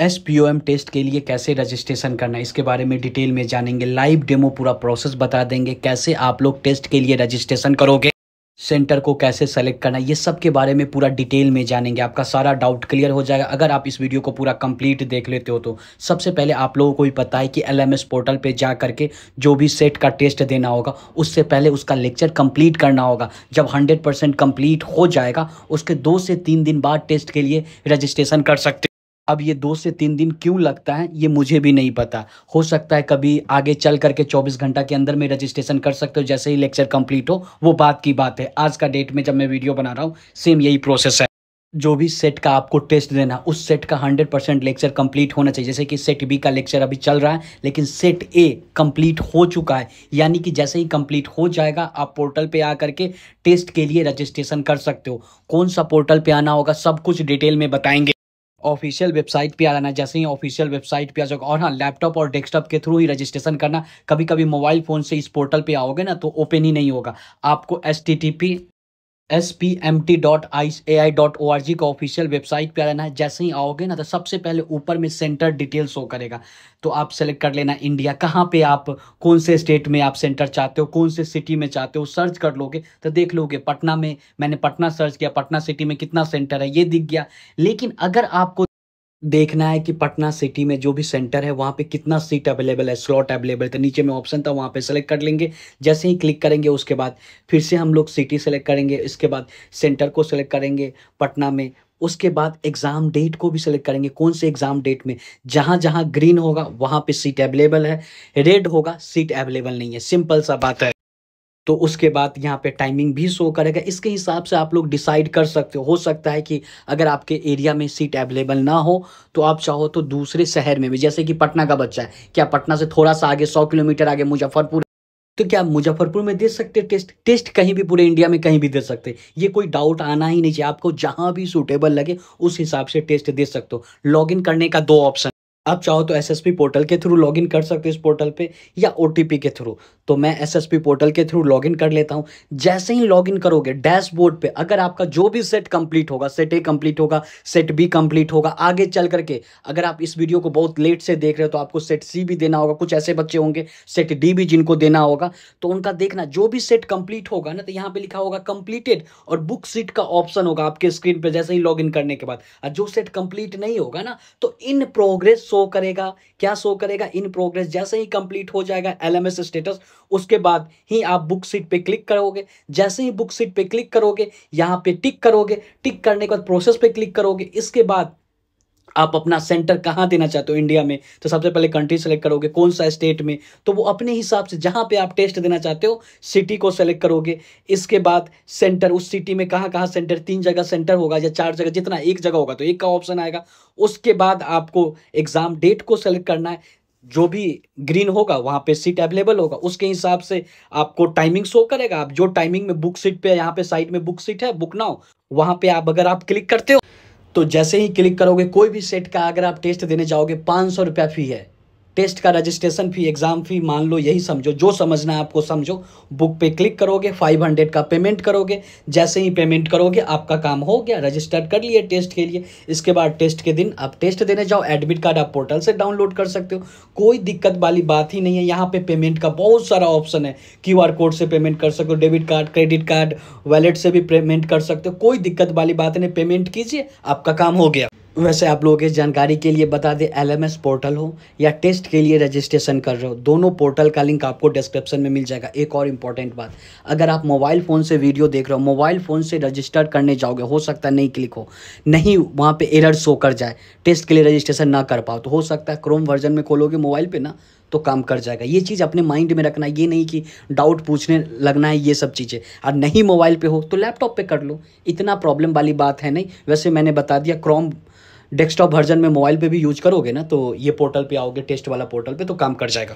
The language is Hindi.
S P O M test के लिए कैसे रजिस्ट्रेशन करना है इसके बारे में डिटेल में जानेंगे लाइव डेमो पूरा प्रोसेस बता देंगे कैसे आप लोग टेस्ट के लिए रजिस्ट्रेशन करोगे सेंटर को कैसे सेलेक्ट करना है ये सब के बारे में पूरा डिटेल में जानेंगे आपका सारा डाउट क्लियर हो जाएगा अगर आप इस वीडियो को पूरा कंप्लीट देख लेते हो तो सबसे पहले आप लोगों को भी पता है कि एलएमएस पोर्टल पे जा करके जो भी सेट का टेस्ट देना होगा उससे पहले उसका लेक्चर कंप्लीट करना होगा जब हंड्रेड परसेंट हो जाएगा उसके दो से तीन दिन बाद टेस्ट के लिए रजिस्ट्रेशन कर सकते अब ये दो से तीन दिन क्यों लगता है ये मुझे भी नहीं पता हो सकता है कभी आगे चल करके 24 घंटा के अंदर में रजिस्ट्रेशन कर सकते हो जैसे ही लेक्चर कंप्लीट हो वो बात की बात है आज का डेट में जब मैं वीडियो बना रहा हूँ सेम यही प्रोसेस है जो भी सेट का आपको टेस्ट देना उस सेट का 100 परसेंट लेक्चर कंप्लीट होना चाहिए जैसे कि सेट बी का लेक्चर अभी चल रहा है लेकिन सेट ए कंप्लीट हो चुका है यानी कि जैसे ही कंप्लीट हो जाएगा आप पोर्टल पे आकर के टेस्ट के लिए रजिस्ट्रेशन कर सकते हो कौन सा पोर्टल पे आना होगा सब कुछ डिटेल में बताएंगे ऑफिशियल वेबसाइट पे आ जाना जैसे ही ऑफिशियल वेबसाइट पे आ जाओगे और हाँ लैपटॉप और डेस्कटॉप के थ्रू ही रजिस्ट्रेशन करना कभी कभी मोबाइल फ़ोन से इस पोर्टल पे आओगे ना तो ओपन ही नहीं होगा आपको S T T P S P M T dot I A I dot O R G का ऑफिशियल वेबसाइट पर आ जाना है जैसे ही आओगे ना तो सबसे पहले ऊपर में सेंटर डिटेल शो करेगा तो आप सेलेक्ट कर लेना इंडिया कहाँ पे आप कौन से स्टेट में आप सेंटर चाहते हो कौन से सिटी में चाहते हो सर्च कर लोगे तो देख लोगे पटना में मैंने पटना सर्च किया पटना सिटी में कितना सेंटर है ये दिख गया लेकिन अगर आपको देखना है कि पटना सिटी में जो भी सेंटर है वहाँ पे कितना सीट अवेलेबल है स्लॉट अवेलेबल था नीचे में ऑप्शन था वहाँ पे सेलेक्ट कर लेंगे जैसे ही क्लिक करेंगे उसके बाद फिर से हम लोग सिटी सेलेक्ट करेंगे इसके बाद सेंटर को सेलेक्ट करेंगे पटना में उसके बाद एग्ज़ाम डेट को भी सिलेक्ट करेंगे कौन से एग्ज़ाम डेट में जहाँ जहाँ ग्रीन होगा वहाँ पर सीट अवेलेबल है रेड होगा सीट अवेलेबल नहीं है सिंपल सा बात है तो उसके बाद यहाँ पे टाइमिंग भी शो करेगा इसके हिसाब से आप लोग डिसाइड कर सकते हो हो सकता है कि अगर आपके एरिया में सीट अवेलेबल ना हो तो आप चाहो तो दूसरे शहर में भी जैसे कि पटना का बच्चा है क्या पटना से थोड़ा सा आगे सौ किलोमीटर आगे मुजफ्फरपुर तो क्या मुजफ्फरपुर में दे सकते टेस्ट टेस्ट कहीं भी पूरे इंडिया में कहीं भी दे सकते ये कोई डाउट आना ही नहीं चाहिए आपको जहाँ भी सूटेबल लगे उस हिसाब से टेस्ट दे सकते हो लॉगिन करने का दो ऑप्शन आप चाहो तो एसएसपी पोर्टल के थ्रू लॉगिन कर सकते हो इस पोर्टल पे या ओटीपी के थ्रू तो मैं एसएसपी पोर्टल के थ्रू लॉगिन कर लेता हूँ जैसे ही लॉगिन करोगे डैशबोर्ड पे अगर आपका जो भी सेट कंप्लीट होगा सेट ए कंप्लीट होगा सेट बी कंप्लीट होगा आगे चल करके अगर आप इस वीडियो को बहुत लेट से देख रहे हो तो आपको सेट सी भी देना होगा कुछ ऐसे बच्चे होंगे सेट डी भी जिनको देना होगा तो उनका देखना जो भी सेट कंप्लीट होगा ना तो यहाँ पे लिखा होगा कंप्लीटेड और बुक सीट का ऑप्शन होगा आपके स्क्रीन पर जैसे ही लॉग करने के बाद जो सेट कंप्लीट नहीं होगा ना तो इन प्रोग्रेस शो करेगा क्या शो करेगा इन प्रोग्रेस जैसे ही कंप्लीट हो जाएगा एल स्टेटस उसके बाद ही आप बुक सीट पे क्लिक करोगे जैसे ही बुक सीट पे क्लिक करोगे यहाँ पे टिक करोगे टिक करने के बाद प्रोसेस पे क्लिक करोगे इसके बाद आप अपना सेंटर कहाँ देना चाहते हो इंडिया में तो सबसे पहले कंट्री सेलेक्ट करोगे कौन सा स्टेट में तो वो अपने हिसाब से जहाँ पे आप टेस्ट देना चाहते हो सिटी को सेलेक्ट करोगे इसके बाद सेंटर उस सिटी में कहाँ कहाँ सेंटर तीन जगह सेंटर होगा या चार जगह जितना एक जगह होगा तो एक का ऑप्शन आएगा उसके बाद आपको एग्ज़ाम डेट को सेलेक्ट करना है जो भी ग्रीन होगा वहाँ पे सीट अवेलेबल होगा उसके हिसाब से आपको टाइमिंग शो करेगा आप जो टाइमिंग में बुक सीट पे यहाँ पे साइड में बुक सीट है बुक ना हो वहाँ पे आप अगर आप क्लिक करते हो तो जैसे ही क्लिक करोगे कोई भी सेट का अगर आप टेस्ट देने जाओगे पाँच सौ रुपया फी है टेस्ट का रजिस्ट्रेशन फ़ी एग्ज़ाम फ़ी मान लो यही समझो जो समझना है आपको समझो बुक पे क्लिक करोगे फाइव हंड्रेड का पेमेंट करोगे जैसे ही पेमेंट करोगे आपका काम हो गया रजिस्टर कर लिए टेस्ट के लिए इसके बाद टेस्ट के दिन आप टेस्ट देने जाओ एडमिट कार्ड आप पोर्टल से डाउनलोड कर सकते हो कोई दिक्कत वाली बात ही नहीं है यहाँ पर पे पेमेंट का बहुत सारा ऑप्शन है क्यू कोड से पेमेंट कर सकते हो debit card credit card wallet से भी पेमेंट कर सकते हो कोई दिक्कत वाली बात नहीं पेमेंट कीजिए आपका काम हो गया वैसे आप लोगों इस जानकारी के लिए बता दें एलएमएस पोर्टल हो या टेस्ट के लिए रजिस्ट्रेशन कर रहे हो दोनों पोर्टल का लिंक आपको डिस्क्रिप्शन में मिल जाएगा एक और इम्पॉर्टेंट बात अगर आप मोबाइल फ़ोन से वीडियो देख रहे हो मोबाइल फ़ोन से रजिस्टर करने जाओगे हो सकता है नहीं क्लिक हो नहीं वहाँ पर एरर शो कर जाए टेस्ट के लिए रजिस्ट्रेशन ना कर पाओ तो हो सकता है क्रोम वर्जन में खोलोगे मोबाइल पर ना तो काम कर जाएगा ये चीज़ अपने माइंड में रखना ये नहीं कि डाउट पूछने लगना है ये सब चीज़ें और नहीं मोबाइल पे हो तो लैपटॉप पे कर लो इतना प्रॉब्लम वाली बात है नहीं वैसे मैंने बता दिया क्रोम डेस्कटॉप वर्जन में मोबाइल पे भी यूज करोगे ना तो ये पोर्टल पे आओगे टेस्ट वाला पोर्टल पे तो काम कर जाएगा